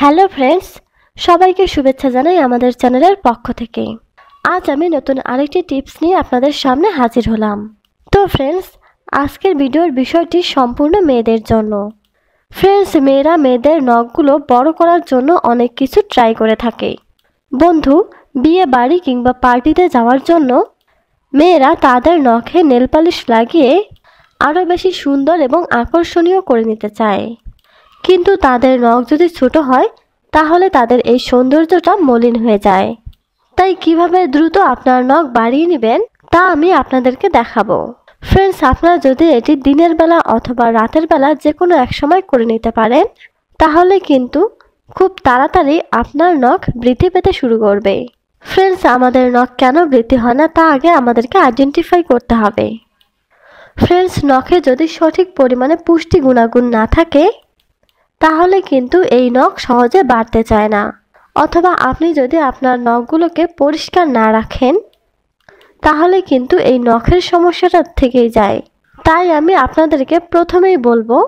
hello friends সবাইকে শুভেচ্ছা জানাই আমাদের চ্যানেলের পক্ষ থেকে আজ আমি নতুন আরেকটি টিপস নিয়ে আপনাদের সামনে হাজির হলাম তো ফ্রেন্ডস আজকের ভিডিওর বিষয়টি সম্পূর্ণ মেয়েদের জন্য ফ্রেন্ডস মেয়েরা মেয়েদের নখগুলো বড় করার জন্য অনেক কিছু ট্রাই করে থাকে বন্ধু বিয়ে বাড়ি কিংবা পার্টিতে যাওয়ার জন্য মেয়েরা তাদের নখে নেলপালিশ লাগিয়ে আরও বেশি সুন্দর এবং আকর্ষণীয় করে নিতে চায় কিন্তু তাদের নখ যদি ছোট হয় তাহলে তাদের এই সৌন্দর্যটা মলিন হয়ে যায় তাই কিভাবে দ্রুত আপনার নখ বাড়িয়ে নেবেন তা আমি আপনাদেরকে দেখাবো ফ্রেন্ডস আপনারা যদি এটি দিনের বেলা অথবা রাতের বেলা যে কোনো এক সময় করে নিতে পারেন তাহলে কিন্তু খুব তাড়াতাড়ি আপনার নখ বৃদ্ধি পেতে শুরু করবে ফ্রেন্ডস আমাদের নখ কেন বৃদ্ধি হয় না তা আগে আমাদেরকে আইডেন্টিফাই করতে হবে ফ্রেন্ডস নখে যদি সঠিক পরিমাণে পুষ্টি গুণাগুণ না থাকে তাহলে কিন্তু এই নখ সহজে বাড়তে চায় না অথবা আপনি যদি আপনার নখগুলোকে পরিষ্কার না রাখেন তাহলে কিন্তু এই নখের সমস্যাটা থেকেই যায় তাই আমি আপনাদেরকে প্রথমেই বলবো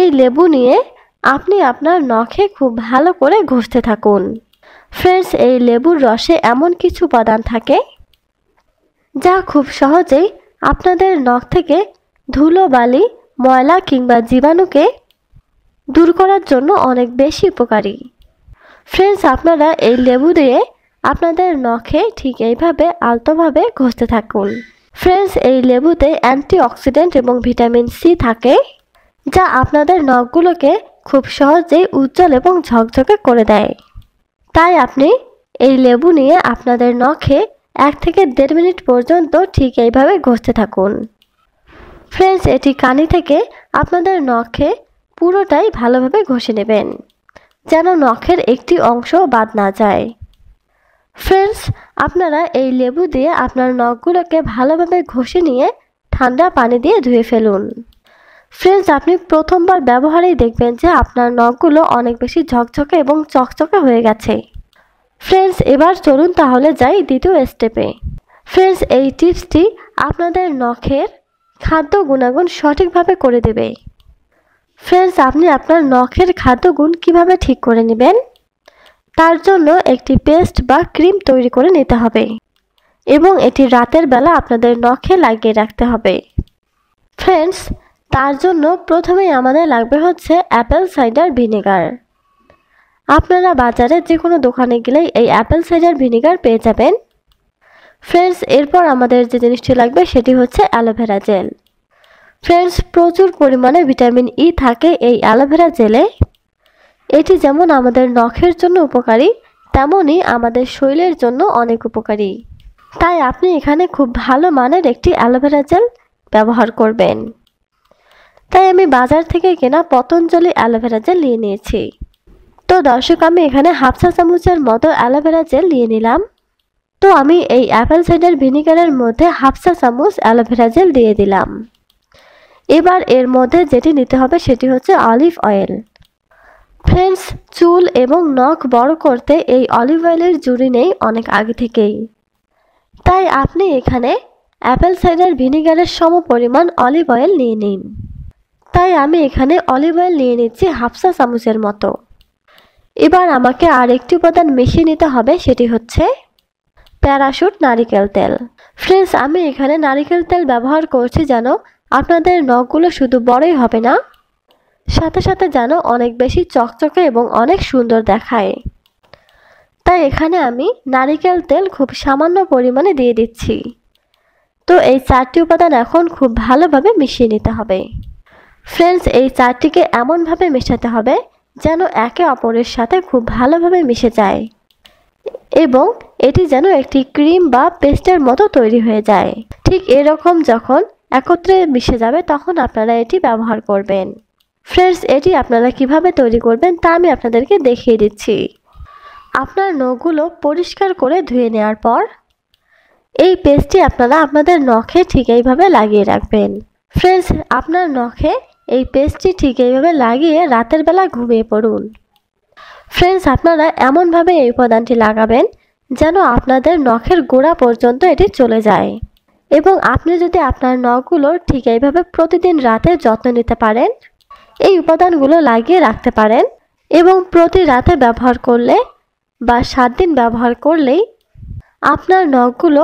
এই লেবু নিয়ে আপনি আপনার নখে খুব ভালো করে ঘষতে থাকুন ফ্রেন্ডস এই লেবুর রসে এমন কিছু উপাদান থাকে যা খুব সহজেই আপনাদের নখ থেকে ধুলো বালি ময়লা কিংবা জীবাণুকে দূর করার জন্য অনেক বেশি উপকারী ফ্রেন্ডস আপনারা এই লেবু দিয়ে আপনাদের নখে ঠিক এইভাবে আলতোভাবে ঘষতে থাকুন ফ্রেন্ডস এই লেবুতে অ্যান্টিঅক্সিডেন্ট এবং ভিটামিন সি থাকে যা আপনাদের নখগুলোকে খুব সহজেই উজ্জ্বল এবং ঝকঝকে করে দেয় তাই আপনি এই লেবু নিয়ে আপনাদের নখে এক থেকে দেড় মিনিট পর্যন্ত ঠিক এইভাবে ঘষতে থাকুন ফ্রেন্ডস এটি কানি থেকে আপনাদের নখে পুরোটাই ভালোভাবে ঘষে নেবেন যেন নখের একটি অংশ বাদ না যায় ফ্রেন্ডস আপনারা এই লেবু দিয়ে আপনার নখগুলোকে ভালোভাবে ঘষে নিয়ে ঠান্ডা পানি দিয়ে ধুয়ে ফেলুন ফ্রেন্ডস আপনি প্রথমবার ব্যবহারেই দেখবেন যে আপনার নখগুলো অনেক বেশি ঝকঝকে এবং চকচকে হয়ে গেছে ফ্রেন্ডস এবার চলুন তাহলে যাই দ্বিতীয় স্টেপে ফ্রেন্ডস এই টিপসটি আপনাদের নখের খাদ্য গুণাগুণ সঠিকভাবে করে দেবে ফ্রেন্ডস আপনি আপনার নখের খাদ্যগুণ কিভাবে ঠিক করে নেবেন তার জন্য একটি পেস্ট বা ক্রিম তৈরি করে নিতে হবে এবং এটি রাতের বেলা আপনাদের নখে লাগিয়ে রাখতে হবে ফ্রেন্ডস তার জন্য প্রথমেই আমাদের লাগবে হচ্ছে অ্যাপেল সাইডার ভিনেগার আপনারা বাজারে যে কোনো দোকানে গেলেই এই অ্যাপেল সাইডার ভিনেগার পেয়ে যাবেন ফ্রেন্ডস এরপর আমাদের যে জিনিসটি লাগবে সেটি হচ্ছে অ্যালোভেরা জেল ফ্রেন্ডস প্রচুর পরিমাণে ভিটামিন ই e থাকে এই অ্যালোভেরা জেলে এটি যেমন আমাদের নখের জন্য উপকারী তেমনই আমাদের শরীরের জন্য অনেক উপকারী তাই আপনি এখানে খুব ভালো মানের একটি অ্যালোভেরা জেল ব্যবহার করবেন তাই আমি বাজার থেকে কেনা পতঞ্জলি অ্যালোভেরা জেল নিয়ে নিয়েছি তো দর্শক আমি এখানে হাফসা চামচের মতো অ্যালোভেরা জেল নিয়ে নিলাম তো আমি এই অ্যাপেল সাইডার ভিনিগারের মধ্যে হাফসা চামচ অ্যালোভেরা জেল দিয়ে দিলাম এবার এর মধ্যে যেটি নিতে হবে সেটি হচ্ছে অলিভ অয়েল ফ্রেন্ডস চুল এবং নখ বড় করতে এই অলিভ অয়েলের জুড়ি নেই অনেক আগে থেকেই তাই আপনি এখানে অ্যাপেল সাইডার ভিনিগারের সম পরিমাণ অলিভ অয়েল নিয়ে নিন তাই আমি এখানে অলিভ অয়েল নিয়ে নিচ্ছি হাফসা চামচের মতো এবার আমাকে আর একটি উপাদান মিশিয়ে নিতে হবে সেটি হচ্ছে প্যারাশুট নারিকেল তেল ফ্রেন্ডস আমি এখানে নারিকেল তেল ব্যবহার করছি যেন আপনাদের নখগুলো শুধু বড়ই হবে না সাথে সাথে যেন অনেক বেশি চকচকে এবং অনেক সুন্দর দেখায় তাই এখানে আমি নারিকেল তেল খুব সামান্য পরিমাণে দিয়ে দিচ্ছি তো এই চারটি উপাদান এখন খুব ভালোভাবে মিশিয়ে নিতে হবে ফ্রেন্ডস এই চারটিকে এমনভাবে মেশাতে হবে যেন একে অপরের সাথে খুব ভালোভাবে মিশে যায় এবং এটি যেন একটি ক্রিম বা পেস্টের মতো তৈরি হয়ে যায় ঠিক এরকম যখন একত্রে মিশে যাবে তখন আপনারা এটি ব্যবহার করবেন ফ্রেন্ডস এটি আপনারা কিভাবে তৈরি করবেন তা আমি আপনাদেরকে দেখিয়ে দিচ্ছি আপনার নখগুলো পরিষ্কার করে ধুয়ে নেওয়ার পর এই পেস্টটি আপনারা আপনাদের নখে ঠিক এইভাবে লাগিয়ে রাখবেন ফ্রেন্ডস আপনার নখে এই পেস্টটি ঠিক এইভাবে লাগিয়ে রাতের বেলা ঘুমিয়ে পড়ুন ফ্রেন্ডস আপনারা এমনভাবে এই উপাদানটি লাগাবেন যেন আপনাদের নখের গোড়া পর্যন্ত এটি চলে যায় এবং আপনি যদি আপনার নখগুলোর ঠিক এইভাবে প্রতিদিন রাতে যত্ন নিতে পারেন এই উপাদানগুলো লাগিয়ে রাখতে পারেন এবং প্রতি রাতে ব্যবহার করলে বা সাত দিন ব্যবহার করলেই আপনার নখগুলো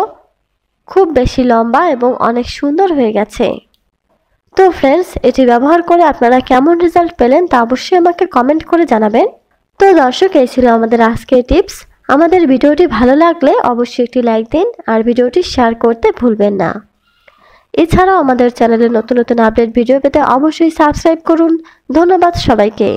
খুব বেশি লম্বা এবং অনেক সুন্দর হয়ে গেছে তো ফ্রেন্ডস এটি ব্যবহার করে আপনারা কেমন রেজাল্ট পেলেন তা অবশ্যই আমাকে কমেন্ট করে জানাবেন তো দর্শক এই ছিল আমাদের আজকের টিপস আমাদের ভিডিওটি ভালো লাগলে অবশ্যই একটি লাইক দিন আর ভিডিওটি শেয়ার করতে ভুলবেন না এছাড়াও আমাদের চ্যানেলে নতুন নতুন আপডেট ভিডিও পেতে অবশ্যই সাবস্ক্রাইব করুন ধন্যবাদ সবাইকে